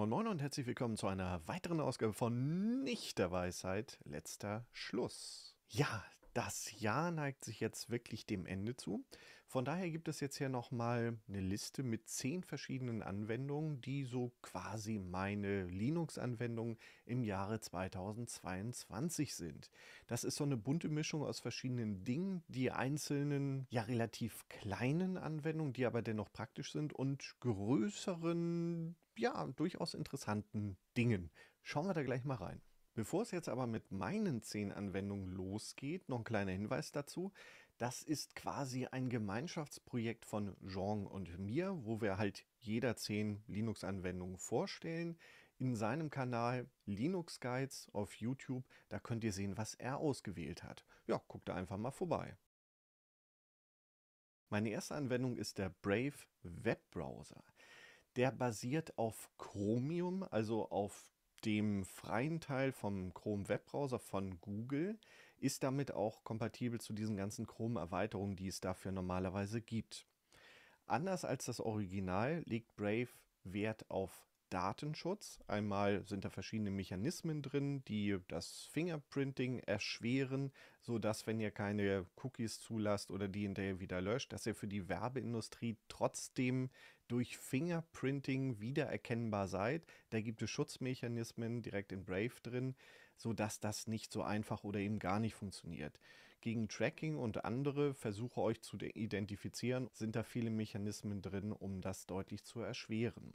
Moin Moin und herzlich willkommen zu einer weiteren Ausgabe von Nicht der Weisheit, letzter Schluss. Ja, das Jahr neigt sich jetzt wirklich dem Ende zu. Von daher gibt es jetzt hier nochmal eine Liste mit zehn verschiedenen Anwendungen, die so quasi meine Linux-Anwendungen im Jahre 2022 sind. Das ist so eine bunte Mischung aus verschiedenen Dingen, die einzelnen, ja relativ kleinen Anwendungen, die aber dennoch praktisch sind und größeren ja, durchaus interessanten Dingen. Schauen wir da gleich mal rein. Bevor es jetzt aber mit meinen zehn Anwendungen losgeht, noch ein kleiner Hinweis dazu. Das ist quasi ein Gemeinschaftsprojekt von Jean und mir, wo wir halt jeder zehn Linux-Anwendungen vorstellen. In seinem Kanal Linux Guides auf YouTube, da könnt ihr sehen, was er ausgewählt hat. Ja, guckt da einfach mal vorbei. Meine erste Anwendung ist der Brave Webbrowser. Der basiert auf Chromium, also auf dem freien Teil vom Chrome Webbrowser von Google, ist damit auch kompatibel zu diesen ganzen Chrome-Erweiterungen, die es dafür normalerweise gibt. Anders als das Original legt Brave Wert auf Datenschutz. Einmal sind da verschiedene Mechanismen drin, die das Fingerprinting erschweren, sodass, wenn ihr keine Cookies zulasst oder die hinterher wieder löscht, dass ihr für die Werbeindustrie trotzdem durch Fingerprinting wiedererkennbar seid. Da gibt es Schutzmechanismen direkt in Brave drin, sodass das nicht so einfach oder eben gar nicht funktioniert. Gegen Tracking und andere Versuche euch zu identifizieren, sind da viele Mechanismen drin, um das deutlich zu erschweren.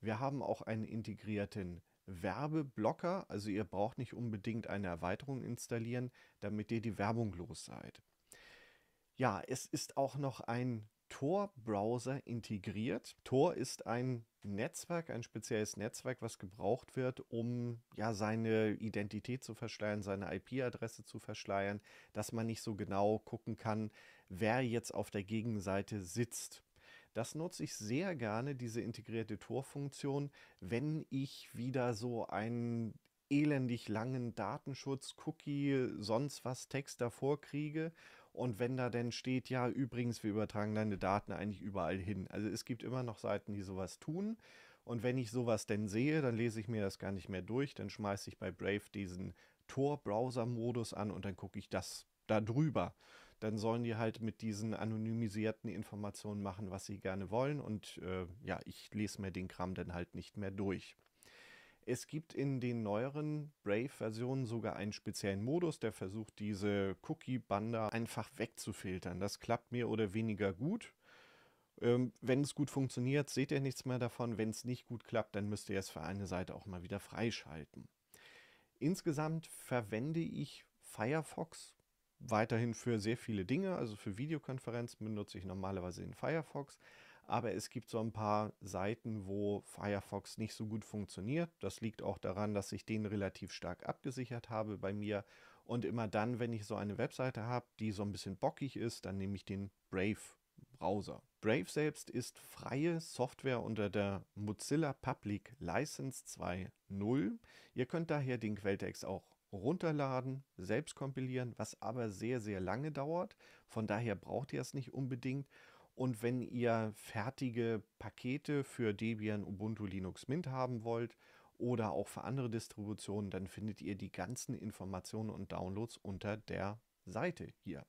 Wir haben auch einen integrierten Werbeblocker, also ihr braucht nicht unbedingt eine Erweiterung installieren, damit ihr die Werbung los seid. Ja, es ist auch noch ein Tor-Browser integriert. Tor ist ein Netzwerk, ein spezielles Netzwerk, was gebraucht wird, um ja seine Identität zu verschleiern, seine IP-Adresse zu verschleiern, dass man nicht so genau gucken kann, wer jetzt auf der Gegenseite sitzt. Das nutze ich sehr gerne, diese integrierte Tor-Funktion, wenn ich wieder so einen elendig langen Datenschutz, Cookie, sonst was Text davor kriege und wenn da denn steht, ja, übrigens, wir übertragen deine Daten eigentlich überall hin. Also es gibt immer noch Seiten, die sowas tun. Und wenn ich sowas denn sehe, dann lese ich mir das gar nicht mehr durch. Dann schmeiße ich bei Brave diesen Tor-Browser-Modus an und dann gucke ich das da drüber. Dann sollen die halt mit diesen anonymisierten Informationen machen, was sie gerne wollen. Und äh, ja, ich lese mir den Kram dann halt nicht mehr durch. Es gibt in den neueren Brave-Versionen sogar einen speziellen Modus, der versucht, diese Cookie-Banda einfach wegzufiltern. Das klappt mehr oder weniger gut. Ähm, wenn es gut funktioniert, seht ihr nichts mehr davon. Wenn es nicht gut klappt, dann müsst ihr es für eine Seite auch mal wieder freischalten. Insgesamt verwende ich Firefox weiterhin für sehr viele Dinge. Also für Videokonferenzen benutze ich normalerweise den Firefox. Aber es gibt so ein paar Seiten, wo Firefox nicht so gut funktioniert. Das liegt auch daran, dass ich den relativ stark abgesichert habe bei mir. Und immer dann, wenn ich so eine Webseite habe, die so ein bisschen bockig ist, dann nehme ich den Brave Browser. Brave selbst ist freie Software unter der Mozilla Public License 2.0. Ihr könnt daher den Quelltext auch runterladen, selbst kompilieren, was aber sehr, sehr lange dauert. Von daher braucht ihr es nicht unbedingt. Und wenn ihr fertige Pakete für Debian, Ubuntu, Linux Mint haben wollt oder auch für andere Distributionen, dann findet ihr die ganzen Informationen und Downloads unter der Seite hier.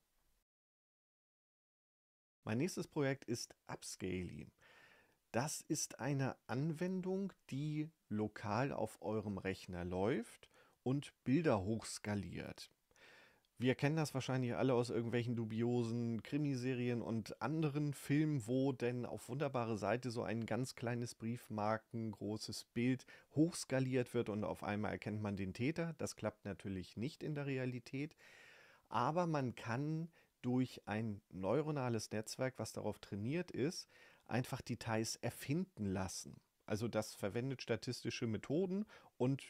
Mein nächstes Projekt ist Upscaly. Das ist eine Anwendung, die lokal auf eurem Rechner läuft und Bilder hochskaliert. Wir kennen das wahrscheinlich alle aus irgendwelchen dubiosen Krimiserien und anderen Filmen, wo denn auf wunderbare Seite so ein ganz kleines Briefmarken, großes Bild hochskaliert wird und auf einmal erkennt man den Täter. Das klappt natürlich nicht in der Realität, aber man kann durch ein neuronales Netzwerk, was darauf trainiert ist, einfach Details erfinden lassen. Also das verwendet statistische Methoden und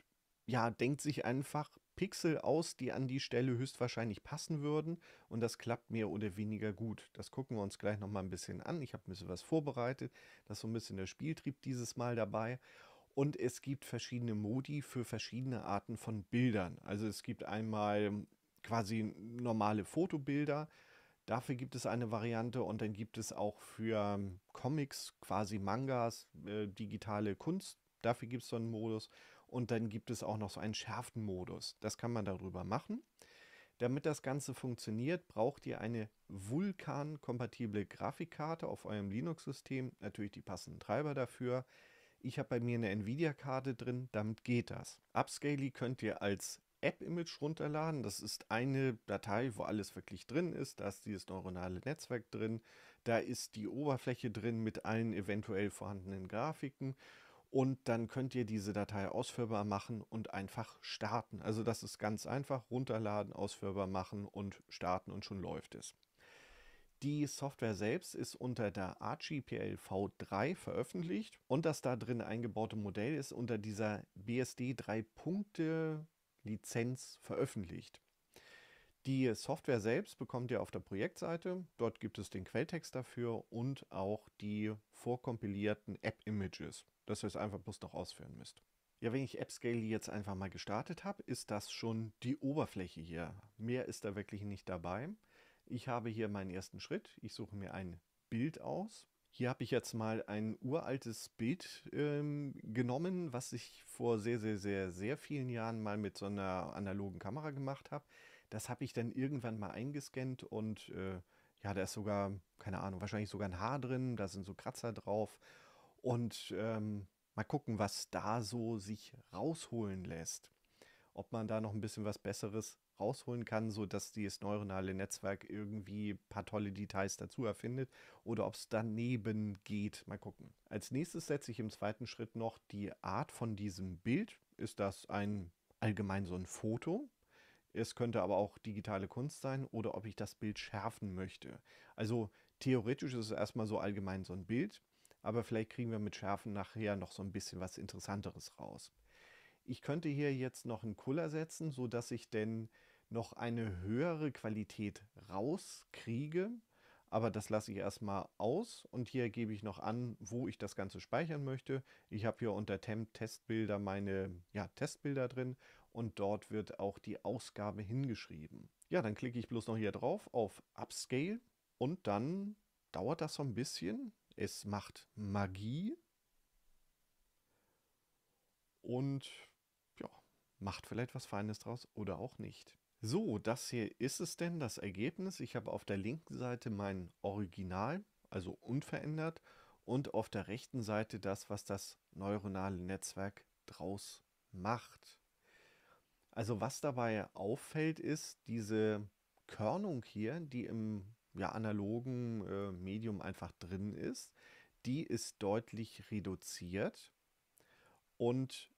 ja, denkt sich einfach Pixel aus, die an die Stelle höchstwahrscheinlich passen würden. Und das klappt mehr oder weniger gut. Das gucken wir uns gleich nochmal ein bisschen an. Ich habe ein bisschen was vorbereitet. Das ist so ein bisschen der Spieltrieb dieses Mal dabei. Und es gibt verschiedene Modi für verschiedene Arten von Bildern. Also es gibt einmal quasi normale Fotobilder. Dafür gibt es eine Variante und dann gibt es auch für Comics, quasi Mangas, äh, digitale Kunst. Dafür gibt es so einen Modus. Und dann gibt es auch noch so einen schärften Modus. Das kann man darüber machen. Damit das Ganze funktioniert, braucht ihr eine Vulkan-kompatible Grafikkarte auf eurem Linux-System, natürlich die passenden Treiber dafür. Ich habe bei mir eine Nvidia-Karte drin, damit geht das. Upscaly könnt ihr als App-Image runterladen. Das ist eine Datei, wo alles wirklich drin ist. Da ist dieses neuronale Netzwerk drin. Da ist die Oberfläche drin mit allen eventuell vorhandenen Grafiken und dann könnt ihr diese Datei ausführbar machen und einfach starten. Also das ist ganz einfach, runterladen, ausführbar machen und starten und schon läuft es. Die Software selbst ist unter der ArchiPL V3 veröffentlicht und das da drin eingebaute Modell ist unter dieser BSD 3 Punkte Lizenz veröffentlicht. Die Software selbst bekommt ihr auf der Projektseite. Dort gibt es den Quelltext dafür und auch die vorkompilierten App-Images, dass ihr es einfach bloß noch ausführen müsst. Ja, wenn ich AppScale jetzt einfach mal gestartet habe, ist das schon die Oberfläche hier. Mehr ist da wirklich nicht dabei. Ich habe hier meinen ersten Schritt. Ich suche mir ein Bild aus. Hier habe ich jetzt mal ein uraltes Bild ähm, genommen, was ich vor sehr, sehr, sehr, sehr vielen Jahren mal mit so einer analogen Kamera gemacht habe. Das habe ich dann irgendwann mal eingescannt und äh, ja, da ist sogar, keine Ahnung, wahrscheinlich sogar ein Haar drin, da sind so Kratzer drauf. Und ähm, mal gucken, was da so sich rausholen lässt. Ob man da noch ein bisschen was Besseres rausholen kann, sodass dieses neuronale Netzwerk irgendwie ein paar tolle Details dazu erfindet oder ob es daneben geht. Mal gucken. Als nächstes setze ich im zweiten Schritt noch die Art von diesem Bild. Ist das ein allgemein so ein Foto? Es könnte aber auch digitale Kunst sein oder ob ich das Bild schärfen möchte. Also theoretisch ist es erstmal so allgemein so ein Bild, aber vielleicht kriegen wir mit Schärfen nachher noch so ein bisschen was Interessanteres raus. Ich könnte hier jetzt noch einen Cooler setzen, sodass ich denn noch eine höhere Qualität rauskriege. Aber das lasse ich erstmal aus und hier gebe ich noch an, wo ich das Ganze speichern möchte. Ich habe hier unter Temp Testbilder meine ja, Testbilder drin und dort wird auch die Ausgabe hingeschrieben. Ja, dann klicke ich bloß noch hier drauf auf Upscale und dann dauert das so ein bisschen. Es macht Magie und ja, macht vielleicht was Feines draus oder auch nicht. So, das hier ist es denn, das Ergebnis. Ich habe auf der linken Seite mein Original, also unverändert, und auf der rechten Seite das, was das neuronale Netzwerk draus macht. Also was dabei auffällt, ist diese Körnung hier, die im ja, analogen äh, Medium einfach drin ist. Die ist deutlich reduziert und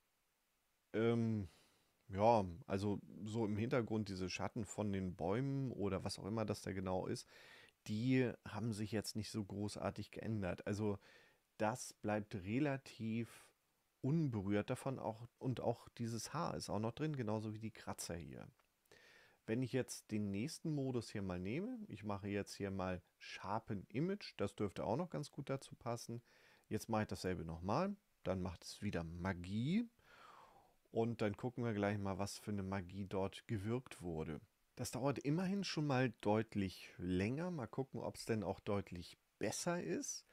ähm, ja, also so im Hintergrund diese Schatten von den Bäumen oder was auch immer das da genau ist, die haben sich jetzt nicht so großartig geändert. Also das bleibt relativ unberührt davon auch und auch dieses Haar ist auch noch drin, genauso wie die Kratzer hier. Wenn ich jetzt den nächsten Modus hier mal nehme, ich mache jetzt hier mal Sharpen Image, das dürfte auch noch ganz gut dazu passen. Jetzt mache ich dasselbe nochmal, dann macht es wieder Magie und dann gucken wir gleich mal, was für eine Magie dort gewirkt wurde. Das dauert immerhin schon mal deutlich länger, mal gucken, ob es denn auch deutlich besser ist.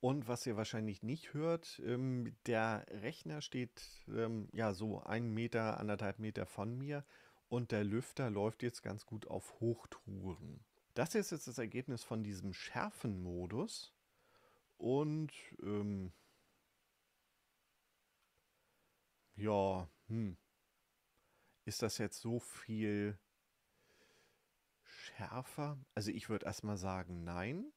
Und was ihr wahrscheinlich nicht hört, ähm, der Rechner steht ähm, ja so ein Meter, anderthalb Meter von mir und der Lüfter läuft jetzt ganz gut auf Hochtouren. Das ist jetzt das Ergebnis von diesem Schärfenmodus und ähm, ja, hm, ist das jetzt so viel schärfer? Also ich würde erstmal sagen, nein.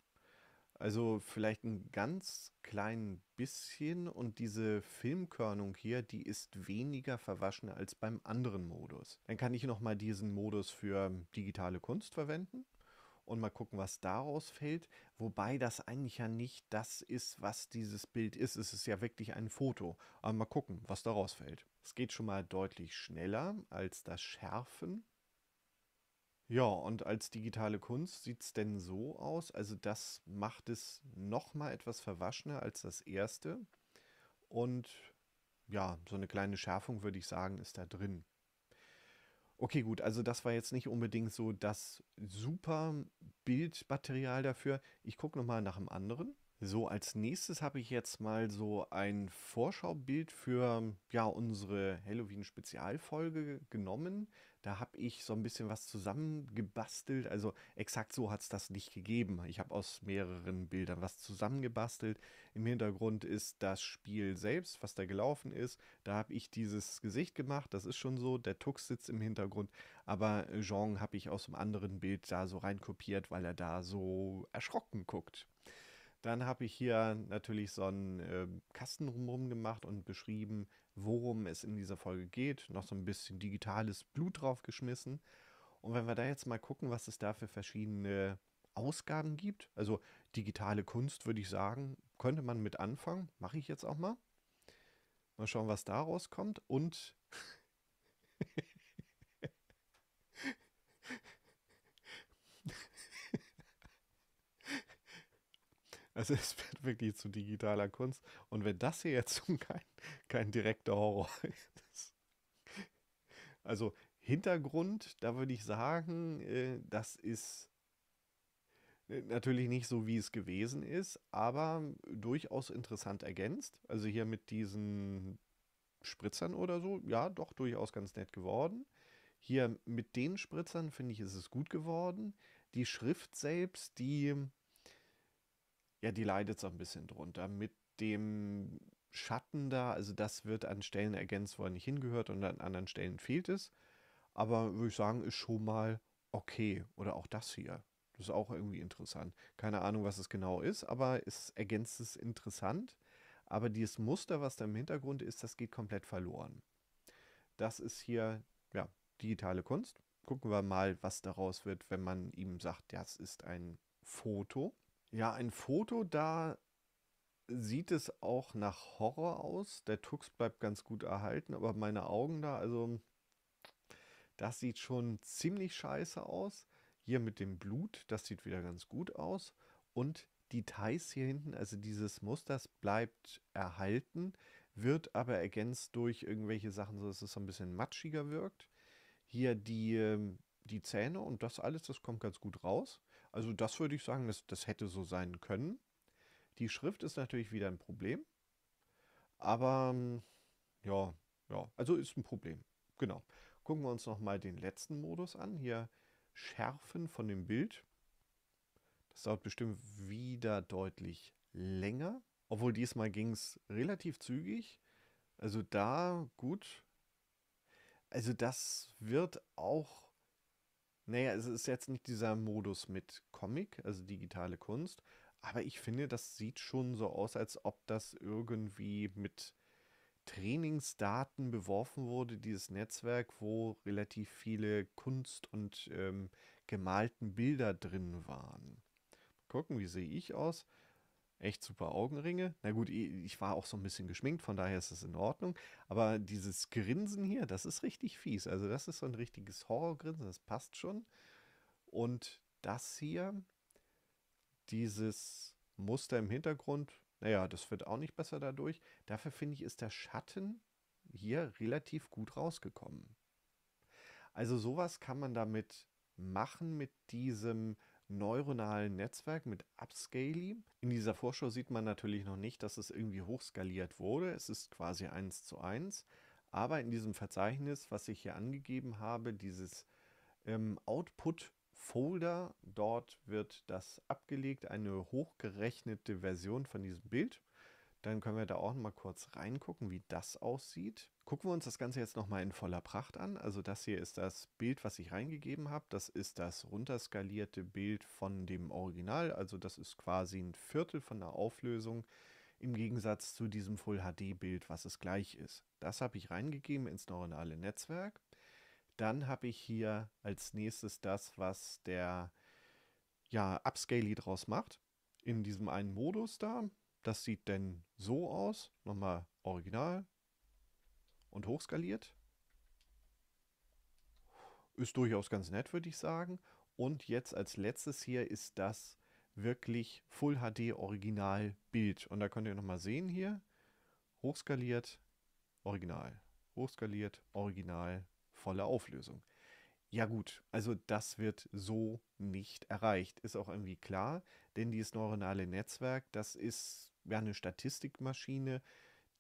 Also vielleicht ein ganz klein bisschen und diese Filmkörnung hier, die ist weniger verwaschen als beim anderen Modus. Dann kann ich nochmal diesen Modus für digitale Kunst verwenden und mal gucken, was daraus fällt. Wobei das eigentlich ja nicht das ist, was dieses Bild ist. Es ist ja wirklich ein Foto. Aber mal gucken, was daraus fällt. Es geht schon mal deutlich schneller als das Schärfen. Ja, und als digitale Kunst sieht es denn so aus? Also das macht es noch mal etwas verwaschener als das erste. Und ja, so eine kleine Schärfung würde ich sagen, ist da drin. Okay, gut, also das war jetzt nicht unbedingt so das super Bildmaterial dafür. Ich gucke noch mal nach einem anderen. So, als nächstes habe ich jetzt mal so ein Vorschaubild für ja, unsere Halloween-Spezialfolge genommen. Da habe ich so ein bisschen was zusammengebastelt. Also exakt so hat es das nicht gegeben. Ich habe aus mehreren Bildern was zusammengebastelt. Im Hintergrund ist das Spiel selbst, was da gelaufen ist. Da habe ich dieses Gesicht gemacht. Das ist schon so. Der Tux sitzt im Hintergrund. Aber äh, Jean habe ich aus einem anderen Bild da so reinkopiert, weil er da so erschrocken guckt. Dann habe ich hier natürlich so einen äh, Kasten rumrum gemacht und beschrieben, worum es in dieser Folge geht. Noch so ein bisschen digitales Blut draufgeschmissen. Und wenn wir da jetzt mal gucken, was es da für verschiedene Ausgaben gibt, also digitale Kunst würde ich sagen, könnte man mit anfangen. Mache ich jetzt auch mal. Mal schauen, was da rauskommt. Und Also es wird wirklich zu digitaler Kunst. Und wenn das hier jetzt kein, kein direkter Horror ist. Also Hintergrund, da würde ich sagen, äh, das ist äh, natürlich nicht so, wie es gewesen ist, aber durchaus interessant ergänzt. Also hier mit diesen Spritzern oder so, ja, doch durchaus ganz nett geworden. Hier mit den Spritzern finde ich, ist es gut geworden. Die Schrift selbst, die ja, die leidet so ein bisschen drunter mit dem Schatten da. Also das wird an Stellen ergänzt, wo er nicht hingehört und an anderen Stellen fehlt es. Aber würde ich sagen, ist schon mal okay. Oder auch das hier. Das ist auch irgendwie interessant. Keine Ahnung, was es genau ist, aber es ergänzt es interessant. Aber dieses Muster, was da im Hintergrund ist, das geht komplett verloren. Das ist hier, ja, digitale Kunst. Gucken wir mal, was daraus wird, wenn man ihm sagt, das ist ein Foto. Ja, ein Foto, da sieht es auch nach Horror aus. Der Tux bleibt ganz gut erhalten, aber meine Augen da, also das sieht schon ziemlich scheiße aus. Hier mit dem Blut, das sieht wieder ganz gut aus. Und Details hier hinten, also dieses Muster, das bleibt erhalten, wird aber ergänzt durch irgendwelche Sachen, sodass es so ein bisschen matschiger wirkt. Hier die ähm, die Zähne und das alles, das kommt ganz gut raus. Also das würde ich sagen, das, das hätte so sein können. Die Schrift ist natürlich wieder ein Problem. Aber ähm, ja, ja, also ist ein Problem. Genau. Gucken wir uns nochmal den letzten Modus an. Hier Schärfen von dem Bild. Das dauert bestimmt wieder deutlich länger. Obwohl diesmal ging es relativ zügig. Also da gut. Also das wird auch naja, es ist jetzt nicht dieser Modus mit Comic, also digitale Kunst, aber ich finde, das sieht schon so aus, als ob das irgendwie mit Trainingsdaten beworfen wurde, dieses Netzwerk, wo relativ viele Kunst und ähm, gemalten Bilder drin waren. Mal gucken, wie sehe ich aus? echt super Augenringe. Na gut, ich war auch so ein bisschen geschminkt, von daher ist es in Ordnung. Aber dieses Grinsen hier, das ist richtig fies. Also das ist so ein richtiges Horrorgrinsen, das passt schon. Und das hier, dieses Muster im Hintergrund, naja, das wird auch nicht besser dadurch. Dafür finde ich, ist der Schatten hier relativ gut rausgekommen. Also sowas kann man damit machen mit diesem neuronalen Netzwerk mit Upscaling. In dieser Vorschau sieht man natürlich noch nicht, dass es irgendwie hochskaliert wurde. Es ist quasi 1 zu 1. Aber in diesem Verzeichnis, was ich hier angegeben habe, dieses ähm, Output Folder, dort wird das abgelegt, eine hochgerechnete Version von diesem Bild. Dann können wir da auch mal kurz reingucken, wie das aussieht. Gucken wir uns das Ganze jetzt nochmal in voller Pracht an. Also das hier ist das Bild, was ich reingegeben habe. Das ist das runterskalierte Bild von dem Original. Also das ist quasi ein Viertel von der Auflösung im Gegensatz zu diesem Full-HD-Bild, was es gleich ist. Das habe ich reingegeben ins neuronale Netzwerk. Dann habe ich hier als nächstes das, was der ja, Upscaly draus macht. In diesem einen Modus da. Das sieht denn so aus. Nochmal original und hochskaliert. Ist durchaus ganz nett, würde ich sagen. Und jetzt als letztes hier ist das wirklich Full HD Original Bild. Und da könnt ihr nochmal sehen hier. Hochskaliert, Original. Hochskaliert, Original, volle Auflösung. Ja gut, also das wird so nicht erreicht, ist auch irgendwie klar, denn dieses neuronale Netzwerk, das ist ja eine Statistikmaschine,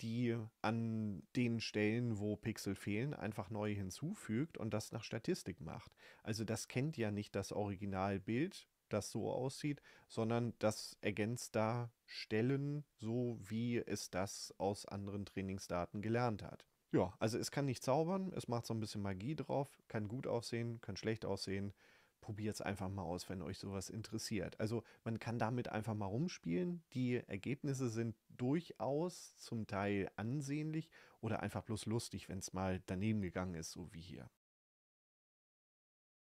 die an den Stellen, wo Pixel fehlen, einfach neue hinzufügt und das nach Statistik macht. Also das kennt ja nicht das Originalbild, das so aussieht, sondern das ergänzt da Stellen, so wie es das aus anderen Trainingsdaten gelernt hat. Ja, also es kann nicht zaubern, es macht so ein bisschen Magie drauf, kann gut aussehen, kann schlecht aussehen. Probiert es einfach mal aus, wenn euch sowas interessiert. Also man kann damit einfach mal rumspielen. Die Ergebnisse sind durchaus zum Teil ansehnlich oder einfach bloß lustig, wenn es mal daneben gegangen ist, so wie hier.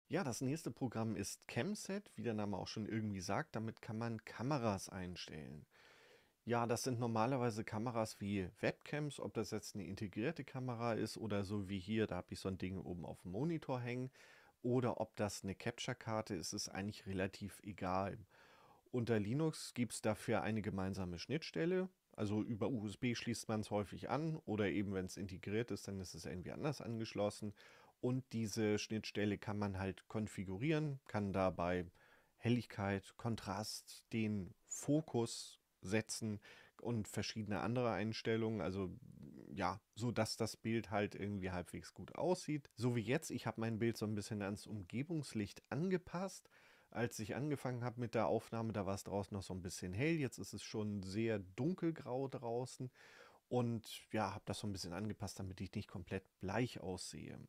Ja, das nächste Programm ist Camset, wie der Name auch schon irgendwie sagt. Damit kann man Kameras einstellen. Ja, das sind normalerweise Kameras wie Webcams, ob das jetzt eine integrierte Kamera ist oder so wie hier, da habe ich so ein Ding oben auf dem Monitor hängen oder ob das eine Capture-Karte ist, ist eigentlich relativ egal. Unter Linux gibt es dafür eine gemeinsame Schnittstelle, also über USB schließt man es häufig an oder eben wenn es integriert ist, dann ist es irgendwie anders angeschlossen und diese Schnittstelle kann man halt konfigurieren, kann dabei Helligkeit, Kontrast, den Fokus setzen und verschiedene andere Einstellungen. Also ja, so dass das Bild halt irgendwie halbwegs gut aussieht. So wie jetzt, ich habe mein Bild so ein bisschen ans Umgebungslicht angepasst. Als ich angefangen habe mit der Aufnahme, da war es draußen noch so ein bisschen hell. Jetzt ist es schon sehr dunkelgrau draußen. Und ja, habe das so ein bisschen angepasst, damit ich nicht komplett bleich aussehe.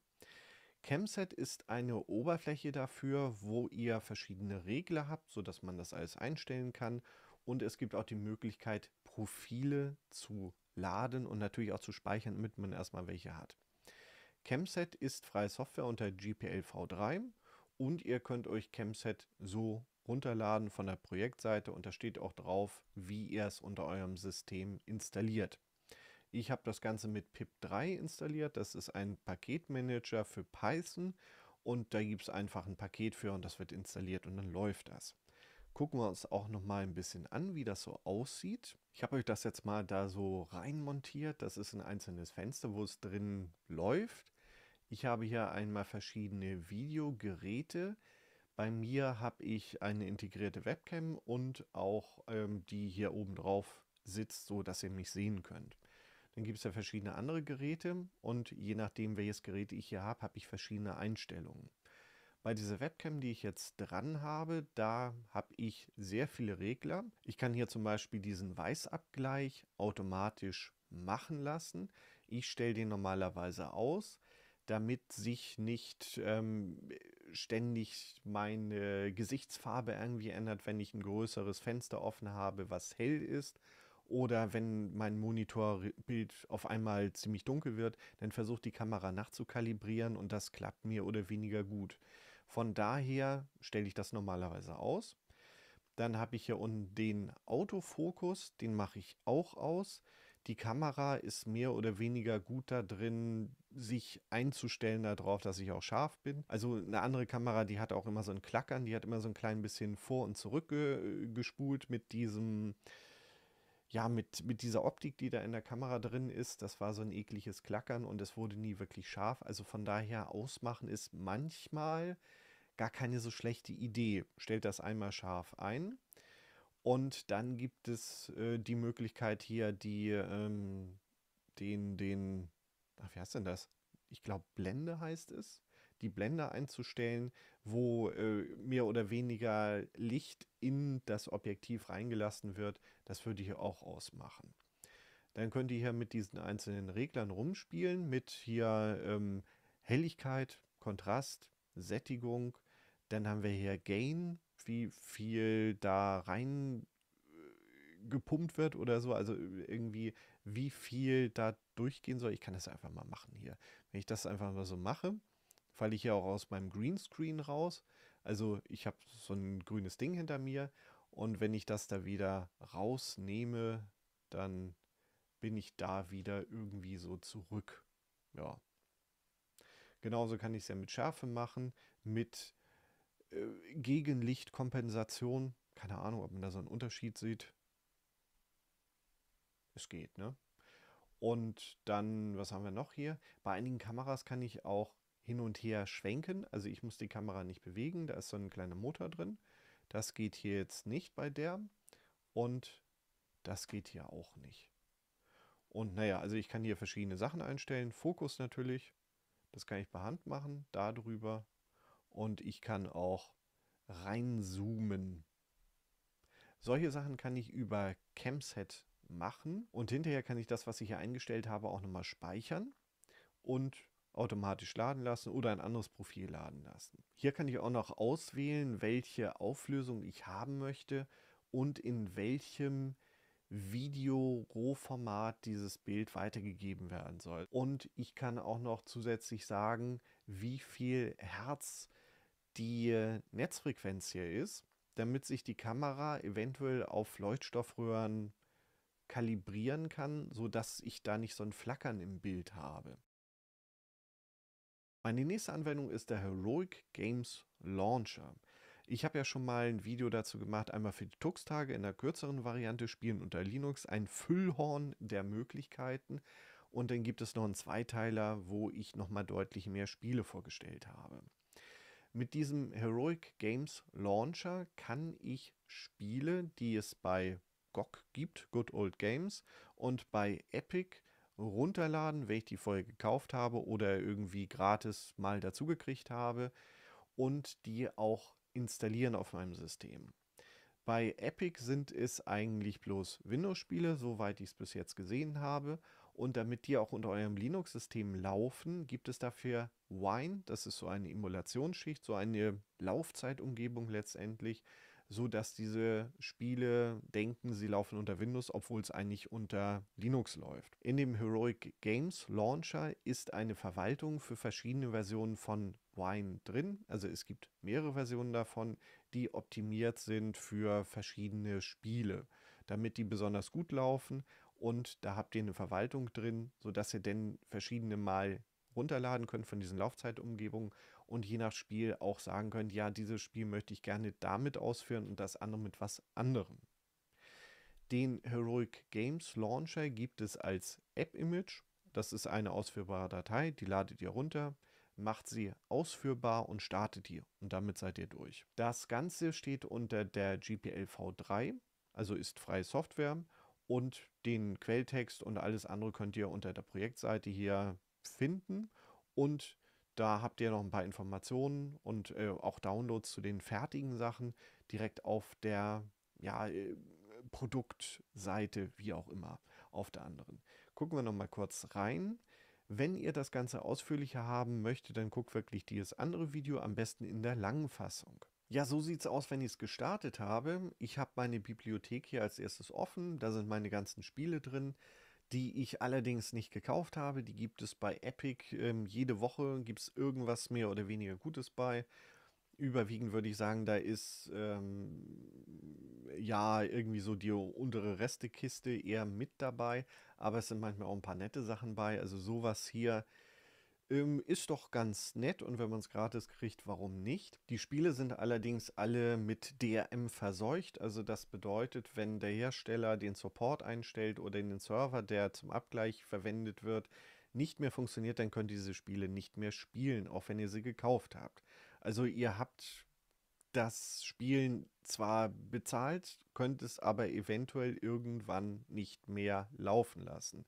Camset ist eine Oberfläche dafür, wo ihr verschiedene Regler habt, sodass man das alles einstellen kann und es gibt auch die Möglichkeit, Profile zu laden und natürlich auch zu speichern, damit man erstmal welche hat. Chemset ist freie Software unter GPL V3 und ihr könnt euch Chemset so runterladen von der Projektseite und da steht auch drauf, wie ihr es unter eurem System installiert. Ich habe das Ganze mit PIP3 installiert. Das ist ein Paketmanager für Python und da gibt es einfach ein Paket für und das wird installiert und dann läuft das gucken wir uns auch noch mal ein bisschen an, wie das so aussieht. Ich habe euch das jetzt mal da so reinmontiert. Das ist ein einzelnes Fenster, wo es drin läuft. Ich habe hier einmal verschiedene Videogeräte. Bei mir habe ich eine integrierte Webcam und auch ähm, die hier oben drauf sitzt, so dass ihr mich sehen könnt. Dann gibt es ja verschiedene andere Geräte und je nachdem, welches Gerät ich hier habe, habe ich verschiedene Einstellungen. Bei dieser Webcam, die ich jetzt dran habe, da habe ich sehr viele Regler. Ich kann hier zum Beispiel diesen Weißabgleich automatisch machen lassen. Ich stelle den normalerweise aus, damit sich nicht ähm, ständig meine Gesichtsfarbe irgendwie ändert, wenn ich ein größeres Fenster offen habe, was hell ist oder wenn mein Monitorbild auf einmal ziemlich dunkel wird, dann versucht die Kamera nachzukalibrieren und das klappt mir oder weniger gut. Von daher stelle ich das normalerweise aus. Dann habe ich hier unten den Autofokus, den mache ich auch aus. Die Kamera ist mehr oder weniger gut da drin, sich einzustellen darauf, dass ich auch scharf bin. Also eine andere Kamera, die hat auch immer so ein Klackern, die hat immer so ein klein bisschen vor und zurück gespult mit diesem ja, mit, mit dieser Optik, die da in der Kamera drin ist, das war so ein ekliges Klackern und es wurde nie wirklich scharf. Also von daher ausmachen ist manchmal gar keine so schlechte Idee. Stellt das einmal scharf ein. Und dann gibt es äh, die Möglichkeit hier, die ähm, den, den, ach, wie heißt denn das? Ich glaube, Blende heißt es die Blende einzustellen, wo äh, mehr oder weniger Licht in das Objektiv reingelassen wird. Das würde ich auch ausmachen. Dann könnt ihr hier mit diesen einzelnen Reglern rumspielen, mit hier ähm, Helligkeit, Kontrast, Sättigung. Dann haben wir hier Gain, wie viel da rein äh, gepumpt wird oder so, also äh, irgendwie wie viel da durchgehen soll. Ich kann das einfach mal machen hier. Wenn ich das einfach mal so mache, falle ich ja auch aus meinem Greenscreen raus. Also ich habe so ein grünes Ding hinter mir und wenn ich das da wieder rausnehme, dann bin ich da wieder irgendwie so zurück. Ja. Genauso kann ich es ja mit Schärfe machen, mit äh, Gegenlichtkompensation. Keine Ahnung, ob man da so einen Unterschied sieht. Es geht, ne? Und dann, was haben wir noch hier? Bei einigen Kameras kann ich auch hin und her schwenken. Also ich muss die Kamera nicht bewegen, da ist so ein kleiner Motor drin. Das geht hier jetzt nicht bei der und das geht hier auch nicht. Und naja, also ich kann hier verschiedene Sachen einstellen. Fokus natürlich, das kann ich per Hand machen, darüber. Und ich kann auch reinzoomen. Solche Sachen kann ich über Camset machen und hinterher kann ich das, was ich hier eingestellt habe, auch nochmal speichern und automatisch laden lassen oder ein anderes Profil laden lassen. Hier kann ich auch noch auswählen, welche Auflösung ich haben möchte und in welchem Video-Rohformat dieses Bild weitergegeben werden soll. Und ich kann auch noch zusätzlich sagen, wie viel Hertz die Netzfrequenz hier ist, damit sich die Kamera eventuell auf Leuchtstoffröhren kalibrieren kann, sodass ich da nicht so ein Flackern im Bild habe. Meine nächste Anwendung ist der Heroic Games Launcher. Ich habe ja schon mal ein Video dazu gemacht, einmal für die Tux-Tage in der kürzeren Variante Spielen unter Linux, ein Füllhorn der Möglichkeiten. Und dann gibt es noch einen Zweiteiler, wo ich nochmal deutlich mehr Spiele vorgestellt habe. Mit diesem Heroic Games Launcher kann ich Spiele, die es bei GOG gibt, Good Old Games, und bei Epic runterladen, wenn ich die vorher gekauft habe oder irgendwie gratis mal dazu gekriegt habe und die auch installieren auf meinem System. Bei Epic sind es eigentlich bloß Windows-Spiele, soweit ich es bis jetzt gesehen habe. Und damit die auch unter eurem Linux-System laufen, gibt es dafür Wine. Das ist so eine Emulationsschicht, so eine Laufzeitumgebung letztendlich, so dass diese Spiele denken, sie laufen unter Windows, obwohl es eigentlich unter Linux läuft. In dem Heroic Games Launcher ist eine Verwaltung für verschiedene Versionen von Wine drin. Also es gibt mehrere Versionen davon, die optimiert sind für verschiedene Spiele, damit die besonders gut laufen. Und da habt ihr eine Verwaltung drin, sodass ihr dann verschiedene Mal runterladen könnt von diesen Laufzeitumgebungen und je nach Spiel auch sagen könnt, ja, dieses Spiel möchte ich gerne damit ausführen und das andere mit was anderem. Den Heroic Games Launcher gibt es als App-Image. Das ist eine ausführbare Datei, die ladet ihr runter, macht sie ausführbar und startet die und damit seid ihr durch. Das Ganze steht unter der GPL V3, also ist freie Software und den Quelltext und alles andere könnt ihr unter der Projektseite hier finden und da habt ihr noch ein paar Informationen und äh, auch Downloads zu den fertigen Sachen direkt auf der ja, äh, Produktseite, wie auch immer, auf der anderen. Gucken wir noch mal kurz rein. Wenn ihr das Ganze ausführlicher haben möchtet, dann guckt wirklich dieses andere Video am besten in der langen Fassung. Ja, so sieht es aus, wenn ich es gestartet habe. Ich habe meine Bibliothek hier als erstes offen. Da sind meine ganzen Spiele drin die ich allerdings nicht gekauft habe. Die gibt es bei Epic. Ähm, jede Woche gibt es irgendwas mehr oder weniger Gutes bei. Überwiegend würde ich sagen, da ist ähm, ja irgendwie so die untere Restekiste eher mit dabei, aber es sind manchmal auch ein paar nette Sachen bei. Also sowas hier ähm, ist doch ganz nett und wenn man es gratis kriegt, warum nicht? Die Spiele sind allerdings alle mit DRM verseucht. Also das bedeutet, wenn der Hersteller den Support einstellt oder den Server, der zum Abgleich verwendet wird, nicht mehr funktioniert, dann könnt ihr diese Spiele nicht mehr spielen, auch wenn ihr sie gekauft habt. Also ihr habt das Spielen zwar bezahlt, könnt es aber eventuell irgendwann nicht mehr laufen lassen.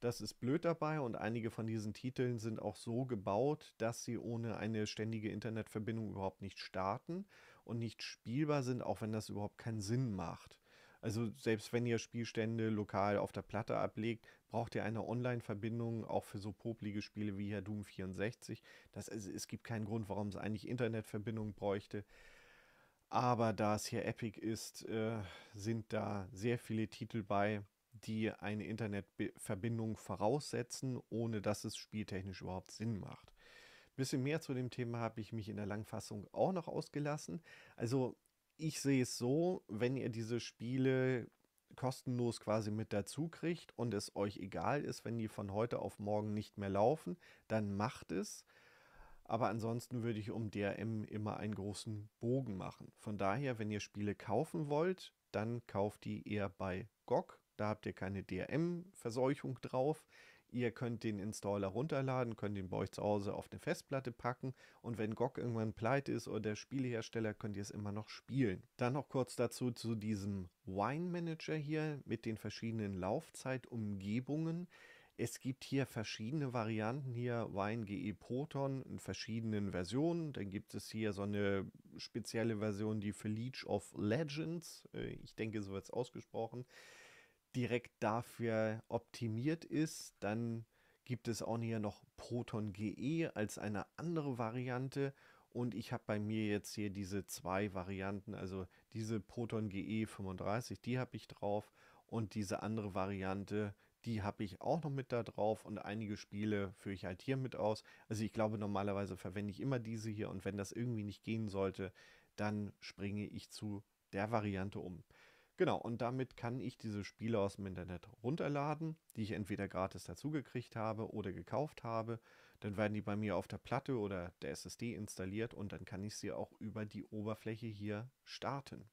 Das ist blöd dabei und einige von diesen Titeln sind auch so gebaut, dass sie ohne eine ständige Internetverbindung überhaupt nicht starten und nicht spielbar sind, auch wenn das überhaupt keinen Sinn macht. Also selbst wenn ihr Spielstände lokal auf der Platte ablegt, braucht ihr eine Online-Verbindung auch für so poplige Spiele wie hier Doom 64. Das, also, es gibt keinen Grund, warum es eigentlich Internetverbindung bräuchte. Aber da es hier Epic ist, äh, sind da sehr viele Titel bei, die eine Internetverbindung voraussetzen, ohne dass es spieltechnisch überhaupt Sinn macht. Ein bisschen mehr zu dem Thema habe ich mich in der Langfassung auch noch ausgelassen. Also ich sehe es so, wenn ihr diese Spiele kostenlos quasi mit dazu kriegt und es euch egal ist, wenn die von heute auf morgen nicht mehr laufen, dann macht es. Aber ansonsten würde ich um DRM immer einen großen Bogen machen. Von daher, wenn ihr Spiele kaufen wollt, dann kauft die eher bei GOG da habt ihr keine DRM-Verseuchung drauf. Ihr könnt den Installer runterladen, könnt ihn bei euch zu Hause auf eine Festplatte packen und wenn GOG irgendwann pleite ist oder der Spielehersteller, könnt ihr es immer noch spielen. Dann noch kurz dazu zu diesem Wine Manager hier mit den verschiedenen Laufzeitumgebungen. Es gibt hier verschiedene Varianten hier, Wine GE Proton in verschiedenen Versionen. Dann gibt es hier so eine spezielle Version, die für Leech of Legends, äh, ich denke, so wird es ausgesprochen, direkt dafür optimiert ist. Dann gibt es auch hier noch Proton GE als eine andere Variante. Und ich habe bei mir jetzt hier diese zwei Varianten, also diese Proton GE 35, die habe ich drauf und diese andere Variante, die habe ich auch noch mit da drauf und einige Spiele führe ich halt hier mit aus. Also ich glaube, normalerweise verwende ich immer diese hier und wenn das irgendwie nicht gehen sollte, dann springe ich zu der Variante um. Genau, und damit kann ich diese Spiele aus dem Internet runterladen, die ich entweder gratis dazugekriegt habe oder gekauft habe. Dann werden die bei mir auf der Platte oder der SSD installiert und dann kann ich sie auch über die Oberfläche hier starten.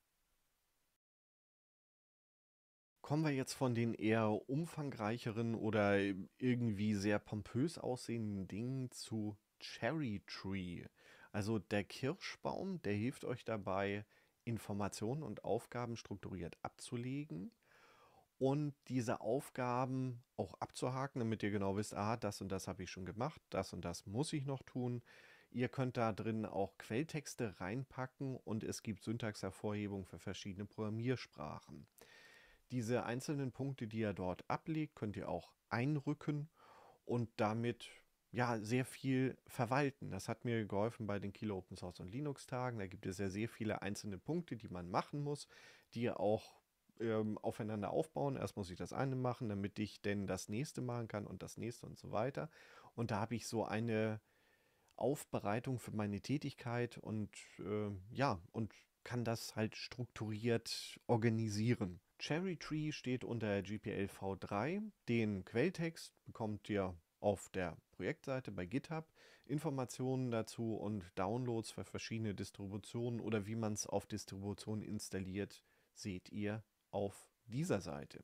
Kommen wir jetzt von den eher umfangreicheren oder irgendwie sehr pompös aussehenden Dingen zu Cherry Tree. Also der Kirschbaum, der hilft euch dabei, Informationen und Aufgaben strukturiert abzulegen und diese Aufgaben auch abzuhaken, damit ihr genau wisst, ah, das und das habe ich schon gemacht, das und das muss ich noch tun. Ihr könnt da drin auch Quelltexte reinpacken und es gibt Syntaxhervorhebung für verschiedene Programmiersprachen. Diese einzelnen Punkte, die ihr dort ablegt, könnt ihr auch einrücken und damit ja, sehr viel verwalten. Das hat mir geholfen bei den Kilo Open Source und Linux Tagen. Da gibt es ja sehr viele einzelne Punkte, die man machen muss, die auch ähm, aufeinander aufbauen. Erst muss ich das eine machen, damit ich denn das nächste machen kann und das nächste und so weiter. Und da habe ich so eine Aufbereitung für meine Tätigkeit und äh, ja, und kann das halt strukturiert organisieren. Cherry Tree steht unter GPL v3. Den Quelltext bekommt ihr auf der Projektseite bei GitHub Informationen dazu und Downloads für verschiedene Distributionen oder wie man es auf Distributionen installiert, seht ihr auf dieser Seite.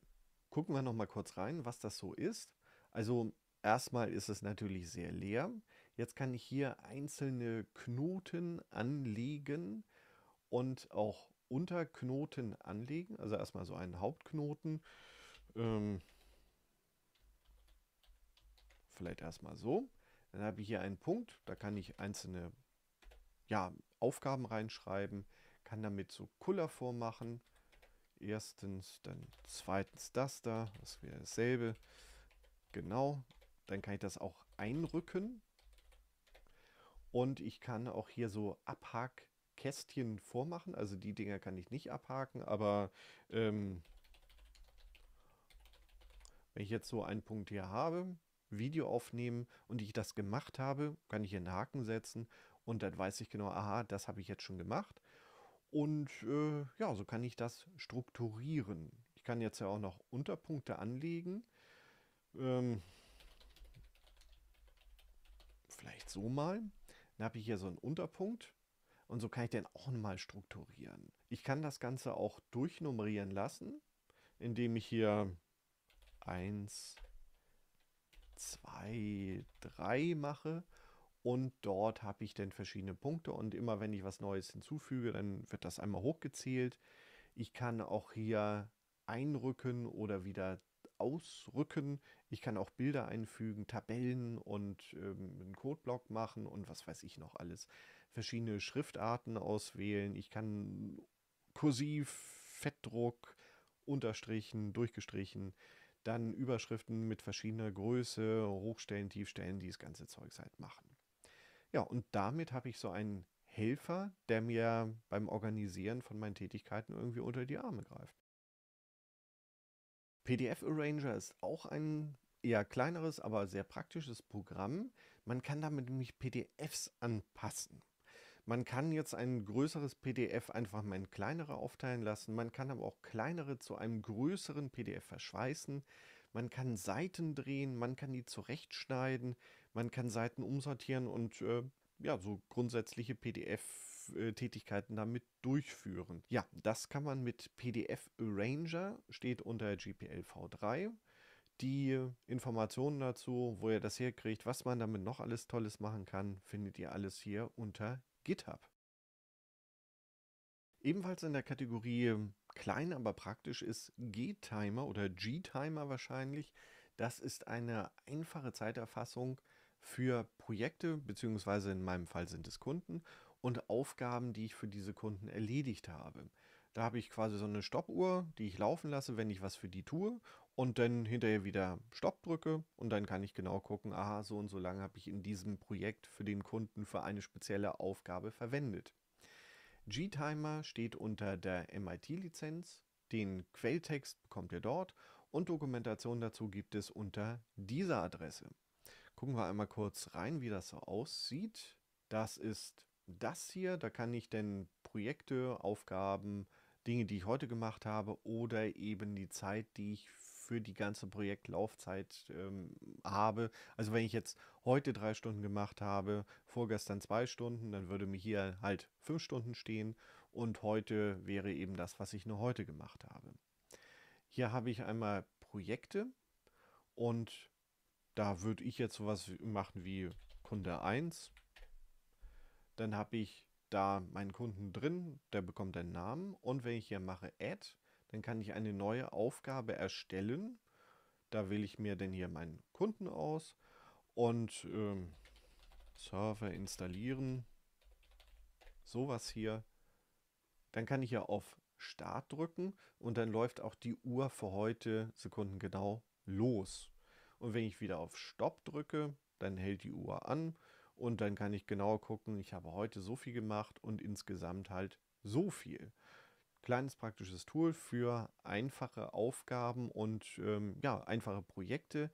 Gucken wir noch mal kurz rein, was das so ist. Also erstmal ist es natürlich sehr leer. Jetzt kann ich hier einzelne Knoten anlegen und auch Unterknoten anlegen. Also erstmal so einen Hauptknoten. Ähm, vielleicht erstmal so. Dann habe ich hier einen Punkt, da kann ich einzelne ja, Aufgaben reinschreiben, kann damit so Color vormachen. Erstens, dann zweitens das da, das wäre dasselbe. Genau, dann kann ich das auch einrücken. Und ich kann auch hier so Abhakkästchen vormachen. Also die Dinger kann ich nicht abhaken, aber ähm, wenn ich jetzt so einen Punkt hier habe, Video aufnehmen und ich das gemacht habe, kann ich hier einen Haken setzen und dann weiß ich genau, aha, das habe ich jetzt schon gemacht. Und äh, ja, so kann ich das strukturieren. Ich kann jetzt ja auch noch Unterpunkte anlegen. Ähm, vielleicht so mal. Dann habe ich hier so einen Unterpunkt. Und so kann ich den auch mal strukturieren. Ich kann das Ganze auch durchnummerieren lassen, indem ich hier 1, 2, 3 mache. Und dort habe ich dann verschiedene Punkte. Und immer wenn ich was Neues hinzufüge, dann wird das einmal hochgezählt. Ich kann auch hier einrücken oder wieder ausrücken. Ich kann auch Bilder einfügen, Tabellen und ähm, einen Codeblock machen und was weiß ich noch alles. Verschiedene Schriftarten auswählen. Ich kann kursiv, Fettdruck, unterstrichen, durchgestrichen dann Überschriften mit verschiedener Größe, Hochstellen, Tiefstellen, dieses ganze Zeugs halt machen. Ja, und damit habe ich so einen Helfer, der mir beim Organisieren von meinen Tätigkeiten irgendwie unter die Arme greift. PDF Arranger ist auch ein eher kleineres, aber sehr praktisches Programm. Man kann damit nämlich PDFs anpassen. Man kann jetzt ein größeres PDF einfach mal in kleinere aufteilen lassen. Man kann aber auch kleinere zu einem größeren PDF verschweißen. Man kann Seiten drehen, man kann die zurechtschneiden, man kann Seiten umsortieren und äh, ja, so grundsätzliche PDF-Tätigkeiten damit durchführen. Ja, das kann man mit PDF Arranger, steht unter GPL V3 die Informationen dazu, wo ihr das herkriegt, was man damit noch alles Tolles machen kann, findet ihr alles hier unter GitHub. Ebenfalls in der Kategorie ähm, klein, aber praktisch ist G-Timer oder G-Timer wahrscheinlich. Das ist eine einfache Zeiterfassung für Projekte, beziehungsweise in meinem Fall sind es Kunden und Aufgaben, die ich für diese Kunden erledigt habe. Da habe ich quasi so eine Stoppuhr, die ich laufen lasse, wenn ich was für die tue und dann hinterher wieder Stopp drücke und dann kann ich genau gucken, aha, so und so lange habe ich in diesem Projekt für den Kunden für eine spezielle Aufgabe verwendet. G-Timer steht unter der MIT-Lizenz, den Quelltext bekommt ihr dort und Dokumentation dazu gibt es unter dieser Adresse. Gucken wir einmal kurz rein, wie das so aussieht. Das ist das hier, da kann ich denn Projekte, Aufgaben, Dinge, die ich heute gemacht habe oder eben die Zeit, die ich für die ganze Projektlaufzeit ähm, habe. Also wenn ich jetzt heute drei Stunden gemacht habe, vorgestern zwei Stunden, dann würde mir hier halt fünf Stunden stehen und heute wäre eben das, was ich nur heute gemacht habe. Hier habe ich einmal Projekte und da würde ich jetzt sowas machen wie Kunde 1. Dann habe ich da meinen Kunden drin, der bekommt einen Namen und wenn ich hier mache Add, dann kann ich eine neue Aufgabe erstellen. Da wähle ich mir dann hier meinen Kunden aus und ähm, Server installieren. Sowas hier. Dann kann ich ja auf Start drücken und dann läuft auch die Uhr für heute sekundengenau los. Und wenn ich wieder auf Stopp drücke, dann hält die Uhr an und dann kann ich genau gucken, ich habe heute so viel gemacht und insgesamt halt so viel kleines praktisches Tool für einfache Aufgaben und ähm, ja, einfache Projekte.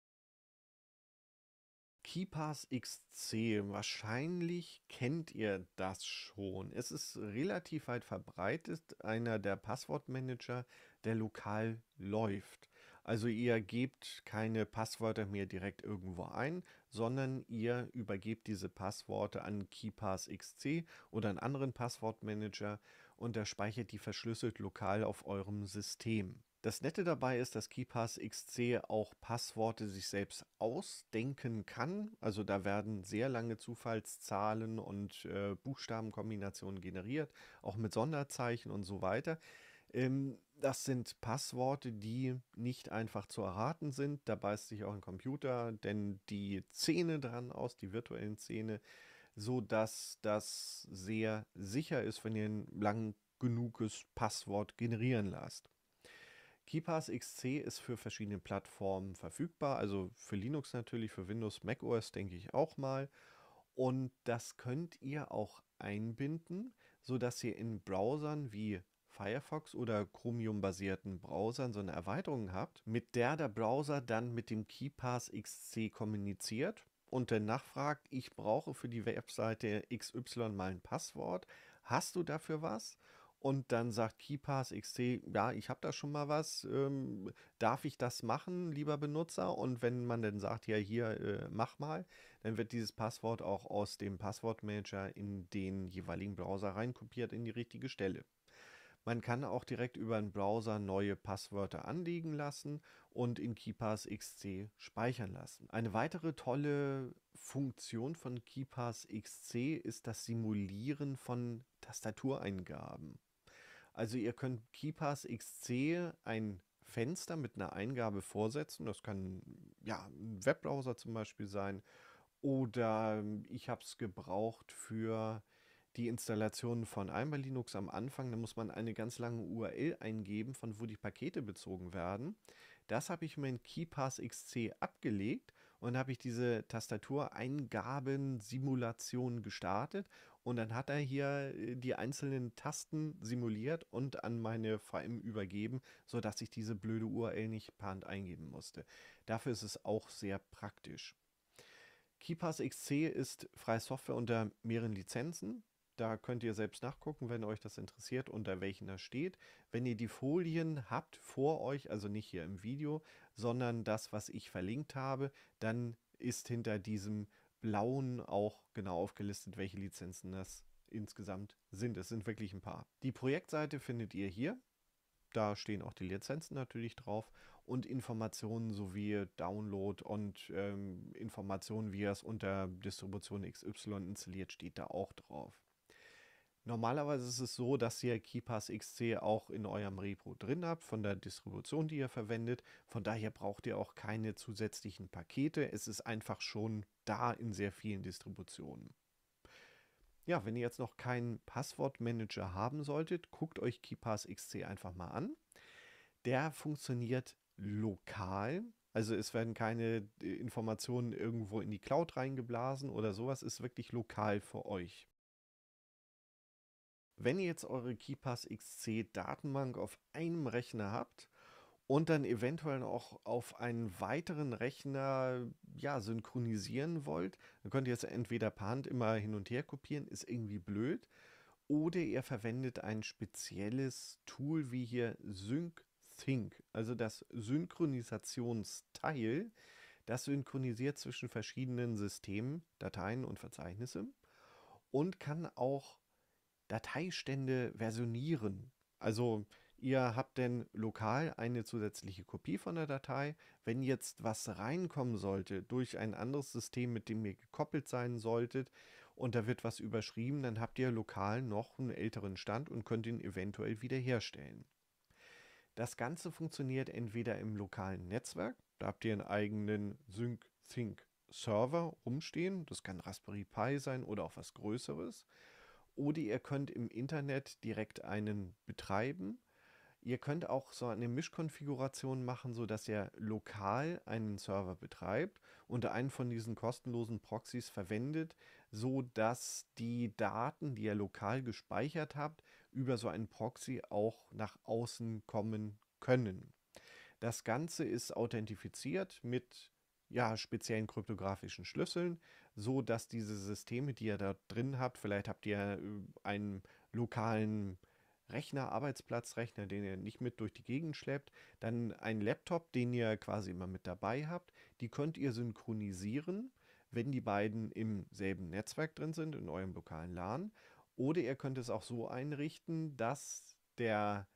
KeyPass XC, wahrscheinlich kennt ihr das schon. Es ist relativ weit verbreitet, einer der Passwortmanager, der lokal läuft. Also ihr gebt keine Passwörter mehr direkt irgendwo ein, sondern ihr übergebt diese Passworte an KeyPass XC oder einen anderen Passwortmanager und er speichert die verschlüsselt lokal auf eurem System. Das Nette dabei ist, dass KeyPass XC auch Passworte sich selbst ausdenken kann. Also da werden sehr lange Zufallszahlen und äh, Buchstabenkombinationen generiert, auch mit Sonderzeichen und so weiter. Ähm, das sind Passworte, die nicht einfach zu erraten sind. Da beißt sich auch ein Computer, denn die Zähne dran aus, die virtuellen Zähne, sodass das sehr sicher ist, wenn ihr ein lang genuges Passwort generieren lasst. KeyPass XC ist für verschiedene Plattformen verfügbar, also für Linux natürlich, für Windows, macOS denke ich auch mal. Und das könnt ihr auch einbinden, sodass ihr in Browsern wie Firefox oder Chromium-basierten Browsern so eine Erweiterung habt, mit der der Browser dann mit dem KeyPass XC kommuniziert und dann nachfragt, ich brauche für die Webseite XY mal ein Passwort, hast du dafür was? Und dann sagt KeyPass XT, ja, ich habe da schon mal was, ähm, darf ich das machen, lieber Benutzer? Und wenn man dann sagt, ja, hier, äh, mach mal, dann wird dieses Passwort auch aus dem Passwortmanager in den jeweiligen Browser reinkopiert in die richtige Stelle. Man kann auch direkt über den Browser neue Passwörter anlegen lassen und in KeePass XC speichern lassen. Eine weitere tolle Funktion von KeePass XC ist das Simulieren von Tastatureingaben. Also ihr könnt KeePass XC ein Fenster mit einer Eingabe vorsetzen. Das kann ja ein Webbrowser zum Beispiel sein. Oder ich habe es gebraucht für die Installation von einmal Linux am Anfang, da muss man eine ganz lange URL eingeben, von wo die Pakete bezogen werden. Das habe ich mein KeyPass XC abgelegt und habe ich diese Tastatureingaben-Simulation gestartet und dann hat er hier äh, die einzelnen Tasten simuliert und an meine VM übergeben, sodass ich diese blöde URL nicht per Hand eingeben musste. Dafür ist es auch sehr praktisch. KeyPass XC ist freie Software unter mehreren Lizenzen. Da könnt ihr selbst nachgucken, wenn euch das interessiert, unter welchen das steht. Wenn ihr die Folien habt vor euch, also nicht hier im Video, sondern das, was ich verlinkt habe, dann ist hinter diesem blauen auch genau aufgelistet, welche Lizenzen das insgesamt sind. Es sind wirklich ein paar. Die Projektseite findet ihr hier. Da stehen auch die Lizenzen natürlich drauf und Informationen sowie Download und ähm, Informationen, wie es unter Distribution XY installiert, steht da auch drauf. Normalerweise ist es so, dass ihr KeyPass XC auch in eurem Repo drin habt, von der Distribution, die ihr verwendet. Von daher braucht ihr auch keine zusätzlichen Pakete. Es ist einfach schon da in sehr vielen Distributionen. Ja, wenn ihr jetzt noch keinen Passwortmanager haben solltet, guckt euch KeyPass XC einfach mal an. Der funktioniert lokal. Also es werden keine äh, Informationen irgendwo in die Cloud reingeblasen oder sowas, ist wirklich lokal für euch. Wenn ihr jetzt eure KeyPass XC Datenbank auf einem Rechner habt und dann eventuell auch auf einen weiteren Rechner ja, synchronisieren wollt, dann könnt ihr es entweder per Hand immer hin und her kopieren, ist irgendwie blöd, oder ihr verwendet ein spezielles Tool wie hier SyncThink, also das Synchronisationsteil, das synchronisiert zwischen verschiedenen Systemen, Dateien und Verzeichnisse und kann auch Dateistände versionieren. Also ihr habt denn lokal eine zusätzliche Kopie von der Datei. Wenn jetzt was reinkommen sollte durch ein anderes System, mit dem ihr gekoppelt sein solltet und da wird was überschrieben, dann habt ihr lokal noch einen älteren Stand und könnt ihn eventuell wiederherstellen. Das Ganze funktioniert entweder im lokalen Netzwerk, da habt ihr einen eigenen sync sync server rumstehen, das kann Raspberry Pi sein oder auch was Größeres oder ihr könnt im Internet direkt einen betreiben. Ihr könnt auch so eine Mischkonfiguration machen, sodass ihr lokal einen Server betreibt und einen von diesen kostenlosen Proxys verwendet, sodass die Daten, die ihr lokal gespeichert habt, über so einen Proxy auch nach außen kommen können. Das Ganze ist authentifiziert mit ja, speziellen kryptografischen Schlüsseln, so dass diese Systeme, die ihr da drin habt, vielleicht habt ihr äh, einen lokalen Rechner, Arbeitsplatzrechner, den ihr nicht mit durch die Gegend schleppt, dann einen Laptop, den ihr quasi immer mit dabei habt, die könnt ihr synchronisieren, wenn die beiden im selben Netzwerk drin sind, in eurem lokalen LAN. Oder ihr könnt es auch so einrichten, dass der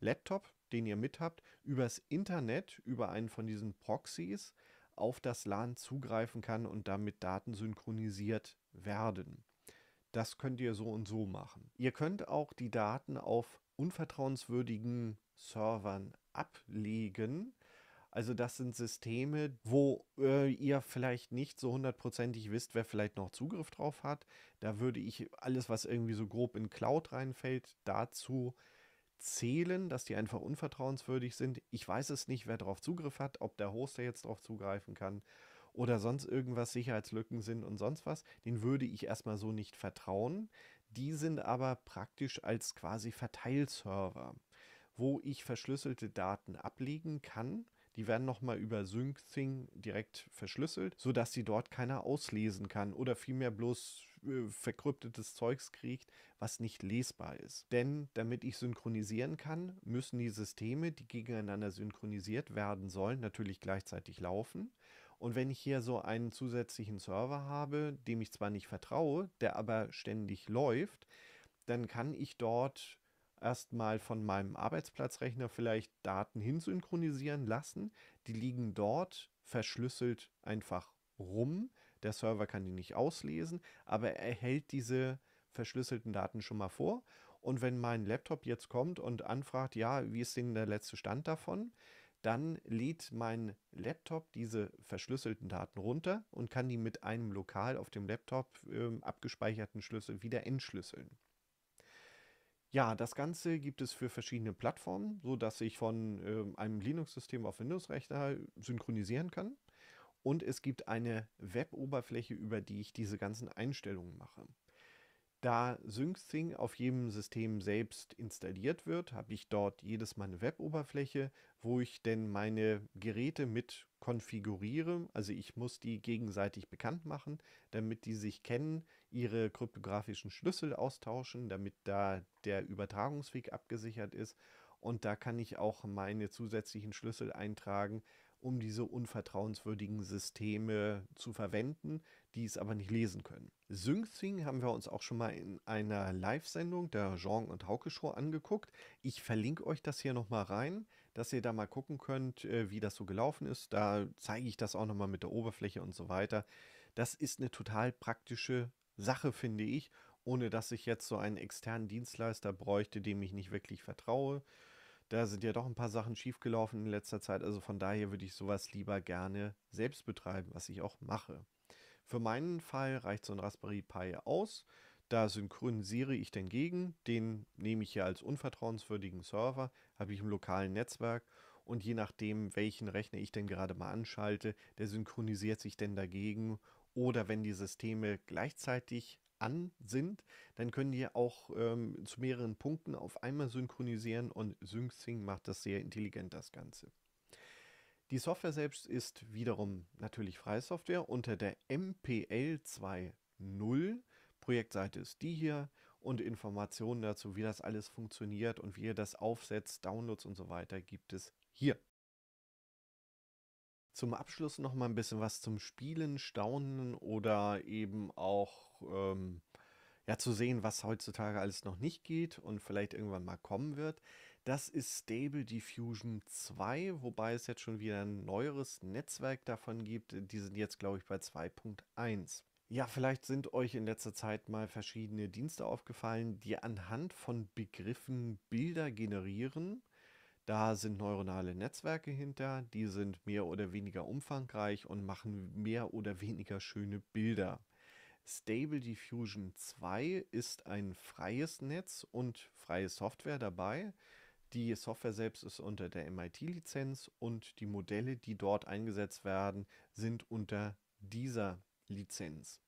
Laptop, den ihr mit habt, übers Internet, über einen von diesen Proxys auf das LAN zugreifen kann und damit Daten synchronisiert werden. Das könnt ihr so und so machen. Ihr könnt auch die Daten auf unvertrauenswürdigen Servern ablegen. Also das sind Systeme, wo äh, ihr vielleicht nicht so hundertprozentig wisst, wer vielleicht noch Zugriff drauf hat. Da würde ich alles, was irgendwie so grob in Cloud reinfällt, dazu äh, zählen, dass die einfach unvertrauenswürdig sind. Ich weiß es nicht, wer darauf Zugriff hat, ob der Hoster jetzt darauf zugreifen kann oder sonst irgendwas Sicherheitslücken sind und sonst was. Den würde ich erstmal so nicht vertrauen. Die sind aber praktisch als quasi Verteilserver, wo ich verschlüsselte Daten ablegen kann. Die werden nochmal über SyncSing direkt verschlüsselt, sodass sie dort keiner auslesen kann oder vielmehr bloß äh, verkryptetes Zeugs kriegt, was nicht lesbar ist. Denn damit ich synchronisieren kann, müssen die Systeme, die gegeneinander synchronisiert werden sollen, natürlich gleichzeitig laufen. Und wenn ich hier so einen zusätzlichen Server habe, dem ich zwar nicht vertraue, der aber ständig läuft, dann kann ich dort erstmal von meinem Arbeitsplatzrechner vielleicht Daten hinsynchronisieren lassen. Die liegen dort verschlüsselt einfach rum der Server kann die nicht auslesen, aber er hält diese verschlüsselten Daten schon mal vor. Und wenn mein Laptop jetzt kommt und anfragt, ja, wie ist denn der letzte Stand davon, dann lädt mein Laptop diese verschlüsselten Daten runter und kann die mit einem lokal auf dem Laptop äh, abgespeicherten Schlüssel wieder entschlüsseln. Ja, das Ganze gibt es für verschiedene Plattformen, sodass ich von äh, einem Linux-System auf Windows-Rechner synchronisieren kann. Und es gibt eine Web-Oberfläche, über die ich diese ganzen Einstellungen mache. Da SyncSync auf jedem System selbst installiert wird, habe ich dort jedes Mal eine Web-Oberfläche, wo ich denn meine Geräte mit konfiguriere. Also ich muss die gegenseitig bekannt machen, damit die sich kennen, ihre kryptografischen Schlüssel austauschen, damit da der Übertragungsweg abgesichert ist. Und da kann ich auch meine zusätzlichen Schlüssel eintragen, um diese unvertrauenswürdigen Systeme zu verwenden, die es aber nicht lesen können. SyncThing haben wir uns auch schon mal in einer Live-Sendung der Jean und Hauke Show angeguckt. Ich verlinke euch das hier nochmal rein, dass ihr da mal gucken könnt, äh, wie das so gelaufen ist. Da zeige ich das auch nochmal mit der Oberfläche und so weiter. Das ist eine total praktische Sache, finde ich, ohne dass ich jetzt so einen externen Dienstleister bräuchte, dem ich nicht wirklich vertraue da sind ja doch ein paar Sachen schiefgelaufen in letzter Zeit. Also von daher würde ich sowas lieber gerne selbst betreiben, was ich auch mache. Für meinen Fall reicht so ein Raspberry Pi aus. Da synchronisiere ich den gegen. Den nehme ich hier als unvertrauenswürdigen Server, habe ich im lokalen Netzwerk. Und je nachdem, welchen Rechner ich denn gerade mal anschalte, der synchronisiert sich denn dagegen. Oder wenn die Systeme gleichzeitig an sind, dann können die auch ähm, zu mehreren Punkten auf einmal synchronisieren und SyncSync macht das sehr intelligent, das Ganze. Die Software selbst ist wiederum natürlich freie Software unter der MPL 2.0. Projektseite ist die hier und Informationen dazu, wie das alles funktioniert und wie ihr das aufsetzt, Downloads und so weiter gibt es hier. Zum Abschluss noch mal ein bisschen was zum Spielen, Staunen oder eben auch ähm, ja, zu sehen, was heutzutage alles noch nicht geht und vielleicht irgendwann mal kommen wird. Das ist Stable Diffusion 2, wobei es jetzt schon wieder ein neueres Netzwerk davon gibt. Die sind jetzt, glaube ich, bei 2.1. Ja, vielleicht sind euch in letzter Zeit mal verschiedene Dienste aufgefallen, die anhand von Begriffen Bilder generieren da sind neuronale Netzwerke hinter, die sind mehr oder weniger umfangreich und machen mehr oder weniger schöne Bilder. Stable Diffusion 2 ist ein freies Netz und freie Software dabei. Die Software selbst ist unter der MIT-Lizenz und die Modelle, die dort eingesetzt werden, sind unter dieser Lizenz.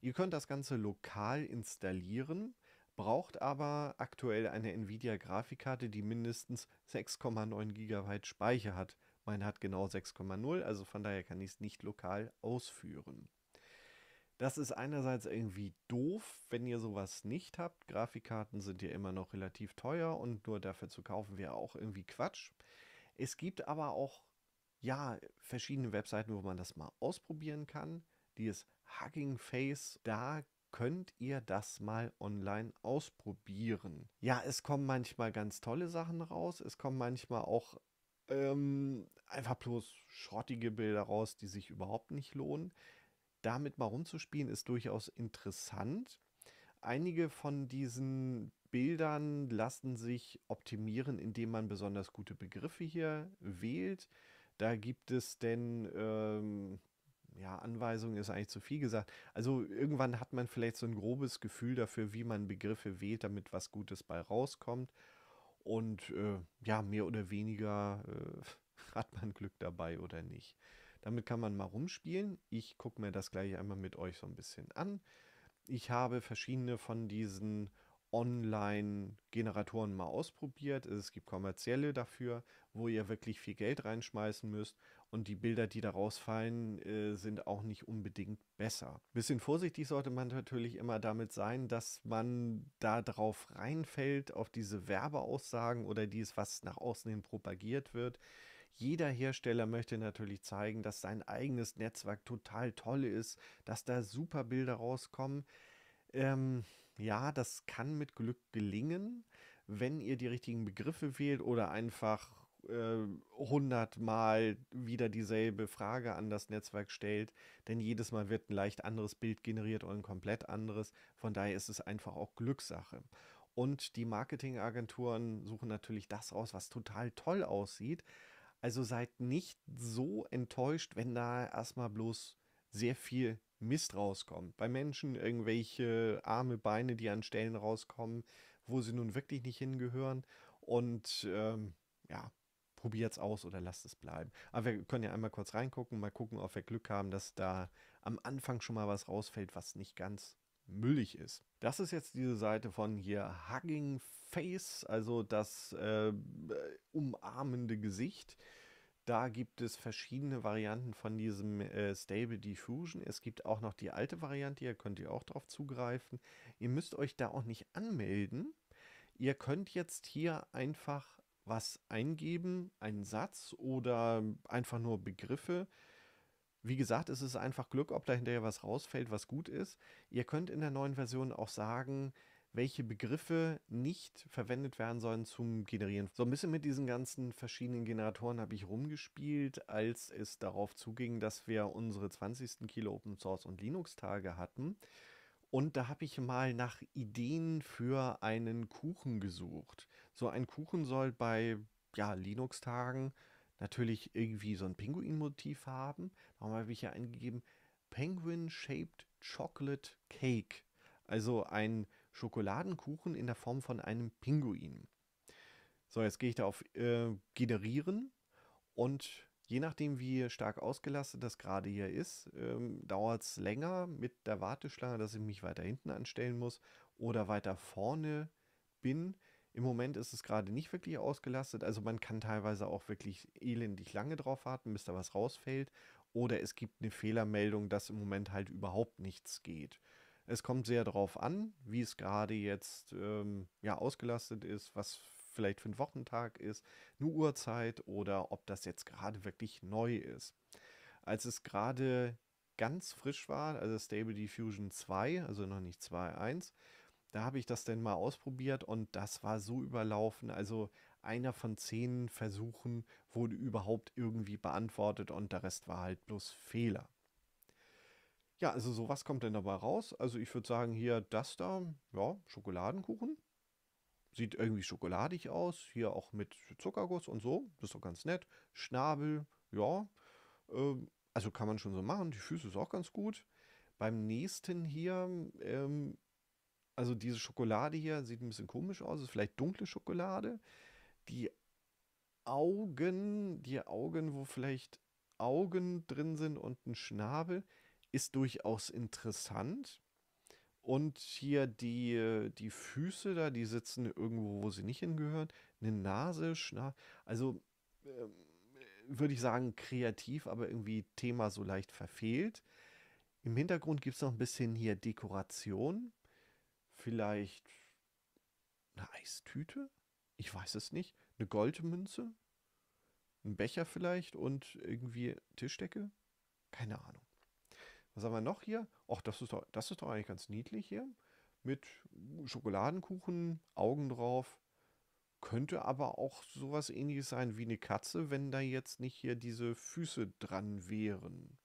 Ihr könnt das Ganze lokal installieren braucht aber aktuell eine Nvidia-Grafikkarte, die mindestens 6,9 GB Speicher hat. Meine hat genau 6,0, also von daher kann ich es nicht lokal ausführen. Das ist einerseits irgendwie doof, wenn ihr sowas nicht habt. Grafikkarten sind ja immer noch relativ teuer und nur dafür zu kaufen wäre auch irgendwie Quatsch. Es gibt aber auch, ja, verschiedene Webseiten, wo man das mal ausprobieren kann. Die ist Hugging Face, da könnt ihr das mal online ausprobieren. Ja, es kommen manchmal ganz tolle Sachen raus, es kommen manchmal auch ähm, einfach bloß schrottige Bilder raus, die sich überhaupt nicht lohnen. Damit mal rumzuspielen ist durchaus interessant. Einige von diesen Bildern lassen sich optimieren, indem man besonders gute Begriffe hier wählt. Da gibt es denn ähm, ja, Anweisung ist eigentlich zu viel gesagt. Also irgendwann hat man vielleicht so ein grobes Gefühl dafür, wie man Begriffe wählt, damit was Gutes bei rauskommt. Und äh, ja, mehr oder weniger äh, hat man Glück dabei oder nicht. Damit kann man mal rumspielen. Ich gucke mir das gleich einmal mit euch so ein bisschen an. Ich habe verschiedene von diesen Online-Generatoren mal ausprobiert. Es gibt kommerzielle dafür, wo ihr wirklich viel Geld reinschmeißen müsst. Und die Bilder, die da rausfallen, äh, sind auch nicht unbedingt besser. Bisschen vorsichtig sollte man natürlich immer damit sein, dass man da drauf reinfällt, auf diese Werbeaussagen oder dies, was nach außen hin propagiert wird. Jeder Hersteller möchte natürlich zeigen, dass sein eigenes Netzwerk total toll ist, dass da super Bilder rauskommen. Ähm, ja, das kann mit Glück gelingen, wenn ihr die richtigen Begriffe wählt oder einfach äh, hundertmal wieder dieselbe Frage an das Netzwerk stellt, denn jedes Mal wird ein leicht anderes Bild generiert oder ein komplett anderes. Von daher ist es einfach auch Glückssache. Und die Marketingagenturen suchen natürlich das raus, was total toll aussieht. Also seid nicht so enttäuscht, wenn da erstmal bloß sehr viel Mist rauskommt. Bei Menschen irgendwelche Arme, Beine, die an Stellen rauskommen, wo sie nun wirklich nicht hingehören. Und ähm, ja, probiert es aus oder lasst es bleiben. Aber wir können ja einmal kurz reingucken, mal gucken, ob wir Glück haben, dass da am Anfang schon mal was rausfällt, was nicht ganz müllig ist. Das ist jetzt diese Seite von hier Hugging Face, also das äh, umarmende Gesicht. Da gibt es verschiedene Varianten von diesem äh, Stable Diffusion. Es gibt auch noch die alte Variante, ihr könnt ihr auch drauf zugreifen. Ihr müsst euch da auch nicht anmelden. Ihr könnt jetzt hier einfach was eingeben, einen Satz oder einfach nur Begriffe. Wie gesagt, es ist einfach Glück, ob da hinterher was rausfällt, was gut ist. Ihr könnt in der neuen Version auch sagen, welche Begriffe nicht verwendet werden sollen zum Generieren. So ein bisschen mit diesen ganzen verschiedenen Generatoren habe ich rumgespielt, als es darauf zuging, dass wir unsere 20. Kilo Open Source und Linux Tage hatten. Und da habe ich mal nach Ideen für einen Kuchen gesucht. So ein Kuchen soll bei ja, Linux-Tagen natürlich irgendwie so ein Pinguin-Motiv haben. Darum habe ich hier eingegeben Penguin-Shaped Chocolate Cake. Also ein Schokoladenkuchen in der Form von einem Pinguin. So, jetzt gehe ich da auf äh, Generieren und je nachdem, wie stark ausgelastet das gerade hier ist, ähm, dauert es länger mit der Warteschlange, dass ich mich weiter hinten anstellen muss oder weiter vorne bin. Im Moment ist es gerade nicht wirklich ausgelastet. Also man kann teilweise auch wirklich elendig lange drauf warten, bis da was rausfällt. Oder es gibt eine Fehlermeldung, dass im Moment halt überhaupt nichts geht. Es kommt sehr darauf an, wie es gerade jetzt ähm, ja, ausgelastet ist, was vielleicht für ein Wochentag ist, eine Uhrzeit oder ob das jetzt gerade wirklich neu ist. Als es gerade ganz frisch war, also Stable Diffusion 2, also noch nicht 2.1, da habe ich das denn mal ausprobiert und das war so überlaufen. Also einer von zehn Versuchen wurde überhaupt irgendwie beantwortet und der Rest war halt bloß Fehler. Ja, also so was kommt denn dabei raus. Also ich würde sagen, hier das da, ja, Schokoladenkuchen. Sieht irgendwie schokoladig aus. Hier auch mit Zuckerguss und so. Das ist doch ganz nett. Schnabel, ja. Ähm, also kann man schon so machen. Die Füße ist auch ganz gut. Beim nächsten hier ähm, also diese Schokolade hier sieht ein bisschen komisch aus, ist vielleicht dunkle Schokolade. Die Augen, die Augen, wo vielleicht Augen drin sind und ein Schnabel, ist durchaus interessant. Und hier die, die Füße da, die sitzen irgendwo, wo sie nicht hingehören. Eine Nase, Schnabel. Also äh, würde ich sagen, kreativ, aber irgendwie Thema so leicht verfehlt. Im Hintergrund gibt es noch ein bisschen hier Dekoration vielleicht eine Eistüte? Ich weiß es nicht. Eine Goldmünze? Ein Becher vielleicht und irgendwie Tischdecke? Keine Ahnung. Was haben wir noch hier? Och, das ist doch, das ist doch eigentlich ganz niedlich hier. Mit Schokoladenkuchen, Augen drauf. Könnte aber auch sowas ähnliches sein wie eine Katze, wenn da jetzt nicht hier diese Füße dran wären.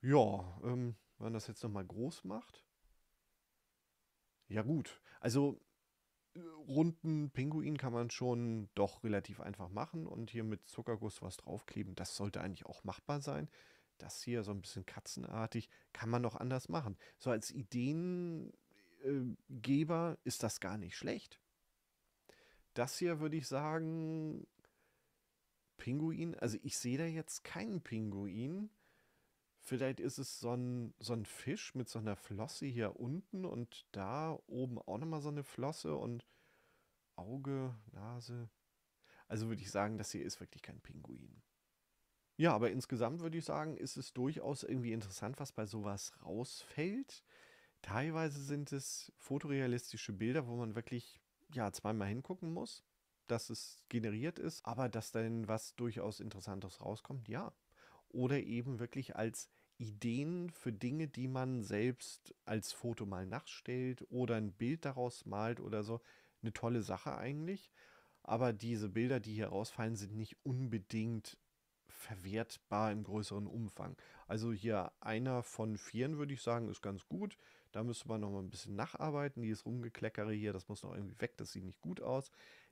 Ja, ähm, wenn man das jetzt nochmal groß macht. Ja gut, also äh, runden Pinguin kann man schon doch relativ einfach machen und hier mit Zuckerguss was draufkleben, das sollte eigentlich auch machbar sein. Das hier so ein bisschen katzenartig kann man noch anders machen. So als Ideengeber äh, ist das gar nicht schlecht. Das hier würde ich sagen, Pinguin, also ich sehe da jetzt keinen Pinguin, Vielleicht ist es so ein, so ein Fisch mit so einer Flosse hier unten und da oben auch nochmal so eine Flosse und Auge, Nase. Also würde ich sagen, das hier ist wirklich kein Pinguin. Ja, aber insgesamt würde ich sagen, ist es durchaus irgendwie interessant, was bei sowas rausfällt. Teilweise sind es fotorealistische Bilder, wo man wirklich ja zweimal hingucken muss, dass es generiert ist, aber dass dann was durchaus Interessantes rauskommt, ja. Oder eben wirklich als Ideen für Dinge, die man selbst als Foto mal nachstellt oder ein Bild daraus malt oder so. Eine tolle Sache eigentlich. Aber diese Bilder, die hier rausfallen, sind nicht unbedingt verwertbar im größeren Umfang. Also hier einer von vieren, würde ich sagen, ist ganz gut. Da müsste man noch mal ein bisschen nacharbeiten. Dieses Rumgekleckere hier, das muss noch irgendwie weg, das sieht nicht gut aus.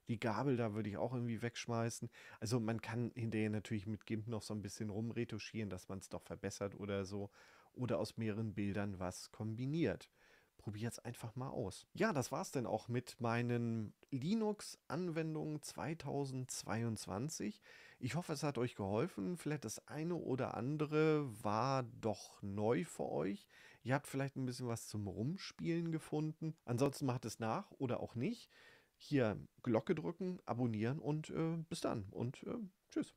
Die Gabel da würde ich auch irgendwie wegschmeißen. Also man kann hinterher natürlich mit GIMP noch so ein bisschen rumretuschieren, dass man es doch verbessert oder so. Oder aus mehreren Bildern was kombiniert. Probiert es einfach mal aus. Ja, das war es dann auch mit meinen Linux-Anwendungen 2022. Ich hoffe, es hat euch geholfen. Vielleicht das eine oder andere war doch neu für euch. Ihr habt vielleicht ein bisschen was zum Rumspielen gefunden. Ansonsten macht es nach oder auch nicht hier Glocke drücken, abonnieren und äh, bis dann und äh, tschüss.